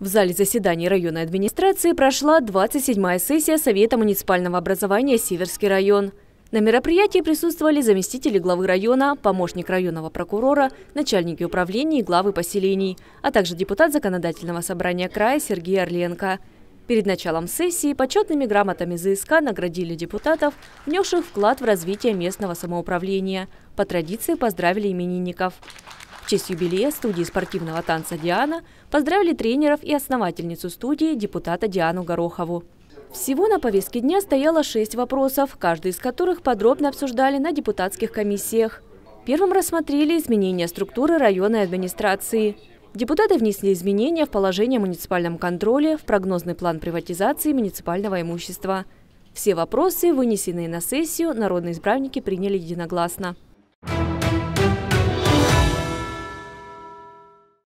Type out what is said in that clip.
В зале заседаний районной администрации прошла 27-я сессия Совета муниципального образования «Сиверский район». На мероприятии присутствовали заместители главы района, помощник районного прокурора, начальники управления, и главы поселений, а также депутат законодательного собрания края Сергей Орленко. Перед началом сессии почетными грамотами ЗСК наградили депутатов, внесших вклад в развитие местного самоуправления. По традиции поздравили именинников. В честь юбилея студии спортивного танца «Диана» поздравили тренеров и основательницу студии, депутата Диану Горохову. Всего на повестке дня стояло шесть вопросов, каждый из которых подробно обсуждали на депутатских комиссиях. Первым рассмотрели изменения структуры районной администрации. Депутаты внесли изменения в положение о муниципальном контроле, в прогнозный план приватизации муниципального имущества. Все вопросы, вынесенные на сессию, народные избранники приняли единогласно.